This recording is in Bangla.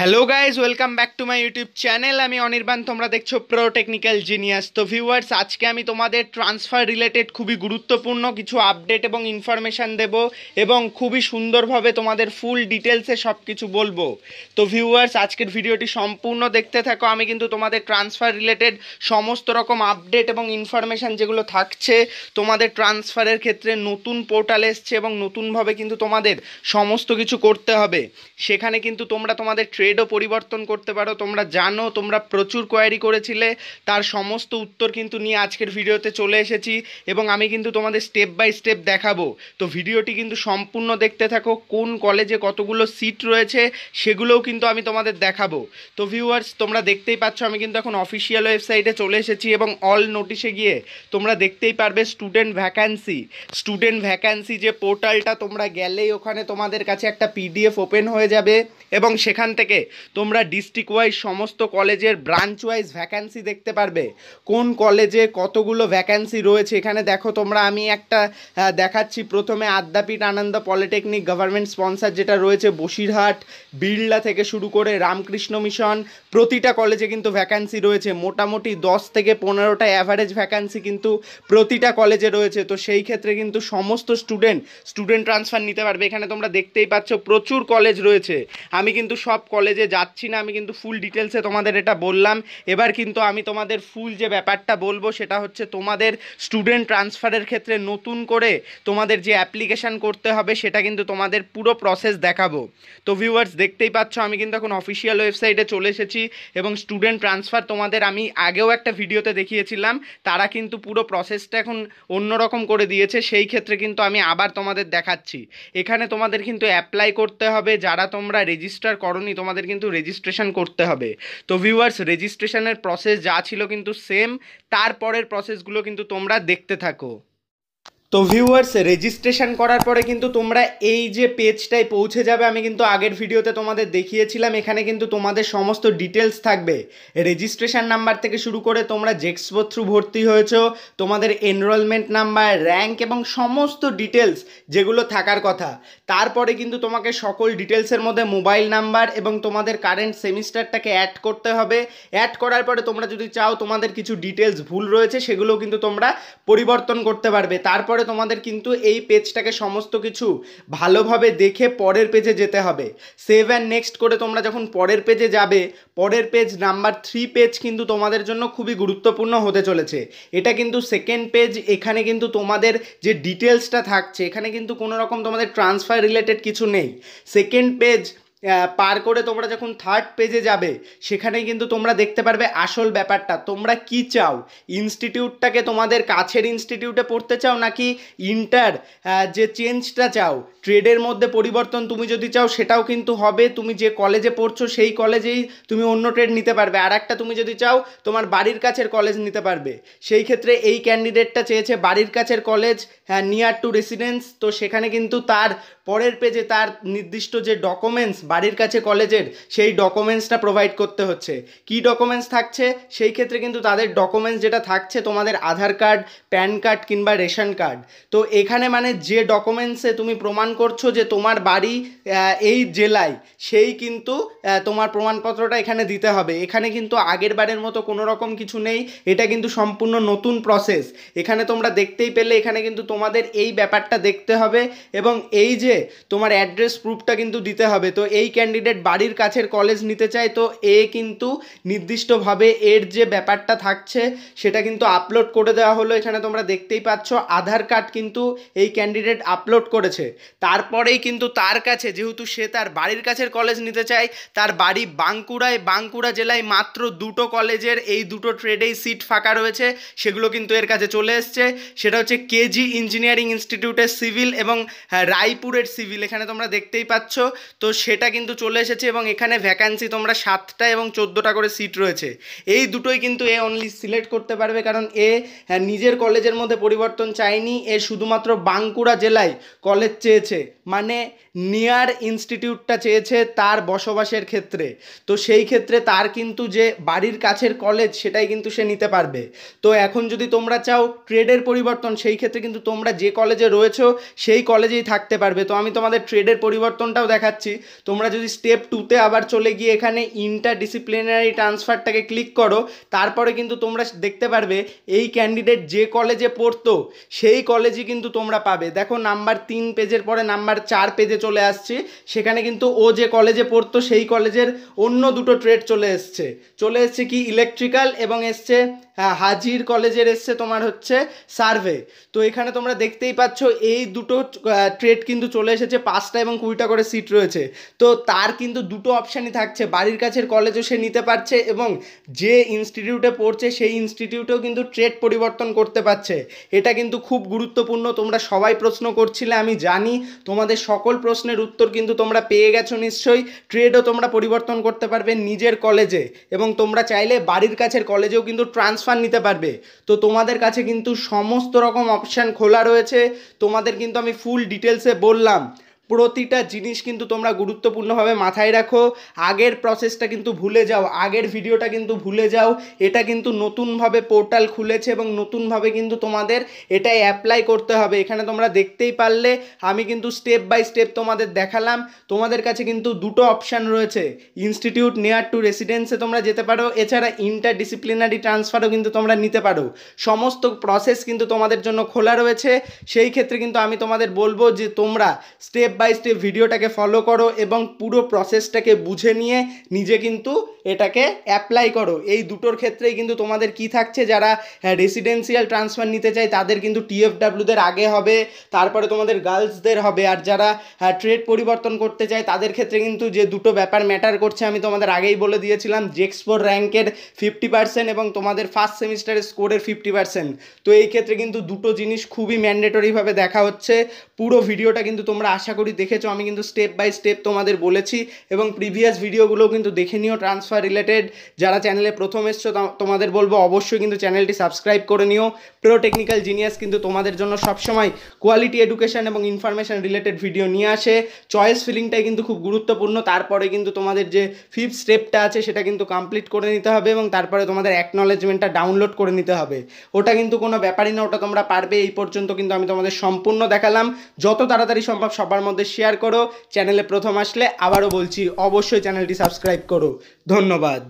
hello guys welcome back to my YouTube channel আমি অনির্বাণ তোমরা দেখছো প্রো টেকনিক্যাল জিনিয়াস তো ভিউয়ার্স আজকে আমি তোমাদের ট্রান্সফার রিলেটেড খুবই গুরুত্বপূর্ণ কিছু আপডেট এবং ইনফরমেশান দেব এবং খুবই সুন্দরভাবে তোমাদের ফুল ডিটেলসে সব কিছু বলবো তো ভিউয়ার্স আজকের ভিডিওটি সম্পূর্ণ দেখতে থাকো আমি কিন্তু তোমাদের ট্রান্সফার রিলেটেড সমস্ত রকম আপডেট এবং ইনফরমেশান যেগুলো থাকছে তোমাদের ট্রান্সফারের ক্ষেত্রে নতুন পোর্টাল এসছে এবং নতুনভাবে কিন্তু তোমাদের সমস্ত কিছু করতে হবে সেখানে কিন্তু তোমরা তোমাদের ট্রেডও পরিবর্তন করতে পারো তোমরা জানো তোমরা প্রচুর কোয়ারি করেছিলে তার সমস্ত উত্তর কিন্তু নিয়ে আজকের ভিডিওতে চলে এসেছি এবং আমি কিন্তু তোমাদের স্টেপ বাই স্টেপ দেখাবো তো ভিডিওটি কিন্তু সম্পূর্ণ দেখতে থাকো কোন কলেজে কতগুলো সিট রয়েছে সেগুলোও কিন্তু আমি তোমাদের দেখাবো তো ভিউয়ার্স তোমরা দেখতেই পাচ্ছ আমি কিন্তু এখন অফিসিয়াল ওয়েবসাইটে চলে এসেছি এবং অল নোটিশে গিয়ে তোমরা দেখতেই পারবে স্টুডেন্ট ভ্যাকান্সি স্টুডেন্ট ভ্যাকান্সি যে পোর্টালটা তোমরা গেলেই ওখানে তোমাদের কাছে একটা পিডিএফ ওপেন হয়ে যাবে এবং সেখান থেকে থেকে তোমরা ডিস্ট্রিক্ট ওয়াইজ সমস্ত কলেজের ব্রাঞ্চ ওয়াইজ ভ্যাকান্সি দেখতে পারবে কোন কলেজে কতগুলো ভ্যাকান্সি রয়েছে এখানে দেখো তোমরা আমি একটা দেখাচ্ছি প্রথমে Adyapeeth Ananda polytechnic government sponsor যেটা রয়েছে বসিরহাট বিড়লা থেকে শুরু করে রামকৃষ্ণ মিশন প্রতিটা কলেজে কিন্তু ভ্যাকান্সি রয়েছে মোটামুটি দশ থেকে পনেরোটা অ্যাভারেজ ভ্যাকান্সি কিন্তু প্রতিটা কলেজে রয়েছে তো সেই ক্ষেত্রে কিন্তু সমস্ত স্টুডেন্ট স্টুডেন্ট ট্রান্সফার নিতে পারবে এখানে তোমরা দেখতেই পাচ্ছ প্রচুর কলেজ রয়েছে আমি কিন্তু সব কলেজ কলেজে যাচ্ছি না আমি কিন্তু ফুল ডিটেলসে তোমাদের এটা বললাম এবার কিন্তু আমি তোমাদের ফুল যে ব্যাপারটা বলবো সেটা হচ্ছে তোমাদের স্টুডেন্ট ট্রান্সফারের ক্ষেত্রে নতুন করে তোমাদের যে অ্যাপ্লিকেশান করতে হবে সেটা কিন্তু তোমাদের পুরো প্রসেস দেখাবো তো ভিউয়ার্স দেখতেই পাচ্ছ আমি কিন্তু এখন অফিসিয়াল ওয়েবসাইটে চলে এসেছি এবং স্টুডেন্ট ট্রান্সফার তোমাদের আমি আগেও একটা ভিডিওতে দেখিয়েছিলাম তারা কিন্তু পুরো প্রসেসটা এখন অন্যরকম করে দিয়েছে সেই ক্ষেত্রে কিন্তু আমি আবার তোমাদের দেখাচ্ছি এখানে তোমাদের কিন্তু অ্যাপ্লাই করতে হবে যারা তোমরা রেজিস্টার করনি তোমাদের আমাদের কিন্তু রেজিস্ট্রেশন করতে হবে তো ভিউয়ার্স রেজিস্ট্রেশনের প্রসেস যা ছিল কিন্তু সেম তারপরের প্রসেসগুলো কিন্তু তোমরা দেখতে থাকো তো ভিউয়ার্স রেজিস্ট্রেশন করার পরে কিন্তু তোমরা এই যে পেজটায় পৌঁছে যাবে আমি কিন্তু আগের ভিডিওতে তোমাদের দেখিয়েছিলাম এখানে কিন্তু তোমাদের সমস্ত ডিটেলস থাকবে রেজিস্ট্রেশন নাম্বার থেকে শুরু করে তোমরা জেক্সপো থ্রু ভর্তি হয়েছো তোমাদের এনরোলমেন্ট নাম্বার র্যাঙ্ক এবং সমস্ত ডিটেলস যেগুলো থাকার কথা তারপরে কিন্তু তোমাকে সকল ডিটেলসের মধ্যে মোবাইল নাম্বার এবং তোমাদের কারেন্ট সেমিস্টারটাকে অ্যাড করতে হবে অ্যাড করার পরে তোমরা যদি চাও তোমাদের কিছু ডিটেলস ভুল রয়েছে সেগুলো কিন্তু তোমরা পরিবর্তন করতে পারবে তারপর পরে তোমাদের কিন্তু এই পেজটাকে সমস্ত কিছু ভালোভাবে দেখে পরের পেজে যেতে হবে সেভ অ্যান্ড নেক্সট করে তোমরা যখন পরের পেজে যাবে পরের পেজ নাম্বার থ্রি পেজ কিন্তু তোমাদের জন্য খুবই গুরুত্বপূর্ণ হতে চলেছে এটা কিন্তু সেকেন্ড পেজ এখানে কিন্তু তোমাদের যে ডিটেলসটা থাকছে এখানে কিন্তু কোনো রকম তোমাদের ট্রান্সফার রিলেটেড কিছু নেই সেকেন্ড পেজ পার করে তোমরা যখন থার্ড পেজে যাবে সেখানে কিন্তু তোমরা দেখতে পারবে আসল ব্যাপারটা তোমরা কি চাও ইনস্টিটিউটটাকে তোমাদের কাছের ইনস্টিটিউটে পড়তে চাও নাকি ইন্টার যে চেঞ্জটা চাও ট্রেডের মধ্যে পরিবর্তন তুমি যদি চাও সেটাও কিন্তু হবে তুমি যে কলেজে পড়ছো সেই কলেজেই তুমি অন্য ট্রেড নিতে পারবে আর একটা তুমি যদি চাও তোমার বাড়ির কাছের কলেজ নিতে পারবে সেই ক্ষেত্রে এই ক্যান্ডিডেটটা চেয়েছে বাড়ির কাছের কলেজ হ্যাঁ নিয়ার টু রেসিডেন্স তো সেখানে কিন্তু তার পরের পেজে তার নির্দিষ্ট যে ডকুমেন্টস বাড়ির কাছে কলেজের সেই ডকুমেন্টসটা প্রোভাইড করতে হচ্ছে কি ডকুমেন্টস থাকছে সেই ক্ষেত্রে কিন্তু তাদের ডকুমেন্টস যেটা থাকছে তোমাদের আধার কার্ড প্যান কার্ড কিংবা রেশন কার্ড তো এখানে মানে যে ডকুমেন্টসে তুমি প্রমাণ করছো যে তোমার বাড়ি এই জেলায় সেই কিন্তু তোমার প্রমাণপত্রটা এখানে দিতে হবে এখানে কিন্তু আগের বারের মতো কোনো রকম কিছু নেই এটা কিন্তু সম্পূর্ণ নতুন প্রসেস এখানে তোমরা দেখতেই পেলে এখানে কিন্তু তোমাদের এই ব্যাপারটা দেখতে হবে এবং এই যে হলে তোমার অ্যাড্রেস প্রুফটা কিন্তু দিতে হবে তো এই ক্যান্ডিডেট বাড়ির কাছের কলেজ নিতে চায় তো এ কিন্তু নির্দিষ্টভাবে এর যে ব্যাপারটা থাকছে সেটা কিন্তু আপলোড করে দেওয়া হলো এখানে তোমরা দেখতেই পাচ্ছ আধার কার্ড কিন্তু এই ক্যান্ডিডেট আপলোড করেছে তারপরেই কিন্তু তার কাছে যেহেতু সে তার বাড়ির কাছের কলেজ নিতে চায় তার বাড়ি বাঁকুড়ায় বাঁকুড়া জেলায় মাত্র দুটো কলেজের এই দুটো ট্রেডেই সিট ফাঁকা রয়েছে সেগুলো কিন্তু এর কাছে চলে এসছে সেটা হচ্ছে কেজি ইঞ্জিনিয়ারিং ইনস্টিটিউটের সিভিল এবং হ্যাঁ, রায়পুরের রিক্রুটমেন্টেড সিভিল এখানে তোমরা দেখতেই পাচ্ছ তো সেটা কিন্তু চলে এসেছে এবং এখানে ভ্যাকান্সি তোমরা সাতটা এবং চোদ্দোটা করে সিট রয়েছে এই দুটোই কিন্তু এ অনলি সিলেক্ট করতে পারবে কারণ এ হ্যাঁ, নিজের কলেজের মধ্যে পরিবর্তন চায়নি এ শুধুমাত্র বাঁকুড়া জেলায় কলেজ চেয়েছে মানে নিয়ার ইনস্টিটিউটটা চেয়েছে তার বসবাসের ক্ষেত্রে তো সেই ক্ষেত্রে তার কিন্তু যে বাড়ির কাছের কলেজ সেটাই কিন্তু সে নিতে পারবে তো এখন যদি তোমরা চাও ট্রেডের পরিবর্তন সেই ক্ষেত্রে কিন্তু তোমরা যে কলেজে রয়েছো সেই কলেজেই থাকতে পারবে তো আমি তোমাদের ট্রেডের পরিবর্তনটাও দেখাচ্ছি তোমরা যদি স্টেপ টুতে আবার চলে গিয়ে এখানে ইন্টার ডিসিপ্লিনারি ট্রান্সফারটাকে ক্লিক করো তারপরে কিন্তু তোমরা দেখতে পারবে এই ক্যান্ডিডেট যে কলেজে পড়তো সেই কলেজই কিন্তু তোমরা পাবে দেখো নাম্বার তিন পেজের পরে নাম্বার চার পেজে চলে আসছি সেখানে কিন্তু ও যে কলেজে পড়তো সেই কলেজের অন্য দুটো ট্রেড চলে এসছে চলে এসছে কি ইলেকট্রিক্যাল এবং এসছে হ্যাঁ, হাজির কলেজের এসছে তোমার হচ্ছে সার্ভে তো এখানে তোমরা দেখতেই পাচ্ছ এই দুটো ট্রেড কিন্তু চলে এসেছে পাঁচটা এবং কুড়িটা করে সিট রয়েছে তো তার কিন্তু দুটো অপশানই থাকছে বাড়ির কাছের কলেজও সে নিতে পারছে এবং যে ইনস্টিটিউটে পড়ছে সেই ইনস্টিটিউটেও কিন্তু ট্রেড পরিবর্তন করতে পারছে এটা কিন্তু খুব গুরুত্বপূর্ণ তোমরা সবাই প্রশ্ন করছিলে আমি জানি তোমাদের সকল প্রশ্ন প্রশ্নের উত্তর কিন্তু তোমরা পেয়ে গেছো নিশ্চয়ই ট্রেডও তোমরা পরিবর্তন করতে পারবে নিজের কলেজে এবং তোমরা চাইলে বাড়ির কাছের কলেজেও কিন্তু ট্রান্সফার নিতে পারবে তো তোমাদের কাছে কিন্তু সমস্ত রকম অপশান খোলা রয়েছে তোমাদের কিন্তু আমি ফুল ডিটেলসে বললাম প্রতিটা জিনিস কিন্তু তোমরা গুরুত্বপূর্ণভাবে মাথায় রাখো আগের প্রসেসটা কিন্তু ভুলে যাও আগের ভিডিওটা কিন্তু ভুলে যাও এটা কিন্তু নতুনভাবে পোর্টাল খুলেছে এবং নতুনভাবে কিন্তু তোমাদের এটাই অ্যাপ্লাই করতে হবে এখানে তোমরা দেখতেই পারলে আমি কিন্তু স্টেপ বাই স্টেপ তোমাদের দেখালাম তোমাদের কাছে কিন্তু দুটো অপশান রয়েছে ইনস্টিটিউট নেয়ার টু রেসিডেন্সে তোমরা যেতে পারো এছাড়া ইন্টার ডিসিপ্লিনারি ট্রান্সফারও কিন্তু তোমরা নিতে পারো সমস্ত প্রসেস কিন্তু তোমাদের জন্য খোলা রয়েছে সেই ক্ষেত্রে কিন্তু আমি তোমাদের বলবো যে তোমরা স্টেপ স্টেপ বাই স্টেপ ভিডিওটাকে ফলো করো এবং পুরো প্রসেসটাকে বুঝে নিয়ে নিজে কিন্তু এটাকে অ্যাপ্লাই করো এই দুটোর ক্ষেত্রেই কিন্তু তোমাদের কি থাকছে যারা রেসিডেন্সিয়াল ট্রান্সফার নিতে চাই তাদের কিন্তু টিএফডাব্লিউদের আগে হবে তারপরে তোমাদের গার্লসদের হবে আর যারা ট্রেড হ্যাঁ, পরিবর্তন করতে চায় তাদের ক্ষেত্রে কিন্তু যে দুটো ব্যাপার ম্যাটার করছে আমি তোমাদের আগেই বলে দিয়েছিলাম জেক্সপোর র্যাঙ্কের ফিফটি পার্সেন্ট এবং তোমাদের ফার্স্ট সেমিস্টারের স্কোরের ফিফটি পার্সেন্ট তো এই ক্ষেত্রে কিন্তু দুটো জিনিস খুবই ম্যান্ডেটরিভাবে দেখা হচ্ছে পুরো ভিডিওটা কিন্তু তোমরা আশা করি দেখেছো আমি কিন্তু স্টেপ বাই স্টেপ তোমাদের বলেছি এবং প্রিভিয়াস ভিডিওগুলোও কিন্তু দেখে নিও ট্রান্সফার ট্রান্সফার রিলেটেড যারা চ্যানেলে প্রথম এসছো তোমাদের বলবো অবশ্যই কিন্তু চ্যানেলটি সাবস্ক্রাইব করে নিও প্রো টেকনিক্যাল জিনিয়াস কিন্তু তোমাদের জন্য সবসময় কোয়ালিটি এডুকেশন এবং ইনফরমেশান রিলেটেড ভিডিও নিয়ে আসে চয়েস ফিলিংটাই কিন্তু খুব গুরুত্বপূর্ণ তারপরে কিন্তু তোমাদের যে ফিফথ স্টেপটা আছে সেটা কিন্তু কমপ্লিট করে নিতে হবে এবং তারপরে তোমাদের অ্যাকনলেজমেন্টটা ডাউনলোড করে নিতে হবে ওটা কিন্তু কোনো ব্যাপারই না ওটা তোমরা পারবে এই পর্যন্ত কিন্তু আমি তোমাদের সম্পূর্ণ দেখালাম যত তাড়াতাড়ি সম্ভব সবার মধ্যে শেয়ার করো চ্যানেলে প্রথম আসলে আবারও বলছি অবশ্যই চ্যানেলটি সাবস্ক্রাইব করো ধন্যবাদ ধন্যবাদ